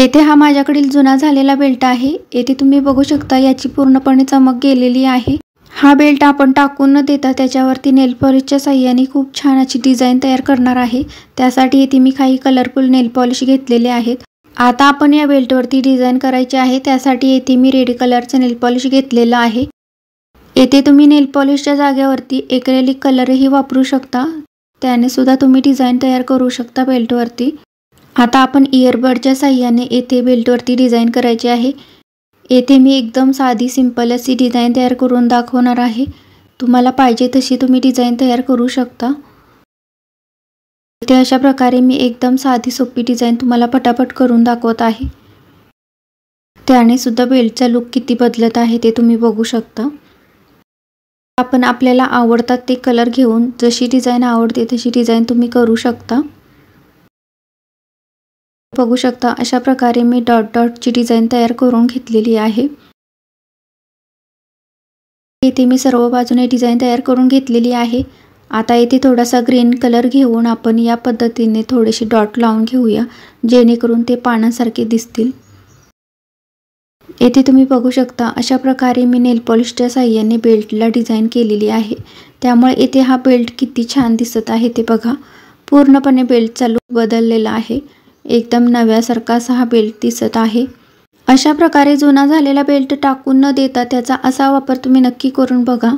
येथे हा माझ्याकडील जुना झालेला बेल्ट आहे येथे तुम्ही बघू शकता याची पूर्णपणे चमक गेलेली आहे हा बेल्ट आपण टाकून न देता त्याच्यावरती नेलपॉलिशच्या साह्याने खूप छान अशी डिझाईन तयार करणार आहे त्यासाठी येथे मी काही कलरफुल नेल पॉलिश घेतलेले आहेत आता आपण या बेल्टवरती डिझाईन करायची आहे त्यासाठी येथे मी रेड कलरचं पॉलिश घेतलेलं आहे येथे तुम्ही नेल पॉलिशच्या जागेवरती एक्रेलिक कलरही वापरू शकता त्याने सुद्धा तुम्ही डिझाईन तयार करू शकता बेल्टवरती आता आपण इयरबडच्या साह्याने येथे बेल्टवरती डिझाईन करायची आहे येथे मी एकदम साधी सिंपल अशी डिझाईन तयार करून दाखवणार आहे तुम्हाला पाहिजे तशी तुम्ही डिझाईन तयार करू शकता ते अशा प्रकारे मी एकदम साधी सोपी डिझाईन तुम्हाला पटापट करून दाखवत आहे त्याने सुद्धा बेल्टचा लुक किती बदलत आहे ते तुम्ही बघू शकता आपण आपल्याला आवडतात ते कलर घेऊन जशी डिझाईन आवडते तशी डिझाईन तुम्ही करू शकता बघू शकता अशा प्रकारे मी डॉट डॉटची डिझाईन तयार करून घेतलेली आहे इथे मी सर्व बाजूने डिझाईन तयार करून घेतलेली आहे आता येथे थोडासा ग्रीन कलर घेऊन आपण या पद्धतीने थोडेसे डॉट लावून घेऊया जेणेकरून ते पानांसारखे दिसतील येथे तुम्ही बघू शकता अशा प्रकारे मी नेलपॉलिशच्या साह्याने बेल्टला डिझाईन केलेली आहे त्यामुळे येथे हा बेल्ट किती छान दिसत आहे ते बघा पूर्णपणे बेल्टचा लुक बदललेला आहे एकदम नव्यासारखा हा बेल्ट दिसत आहे अशा प्रकारे जुना झालेला बेल्ट टाकून न देता त्याचा असा वापर तुम्ही नक्की करून बघा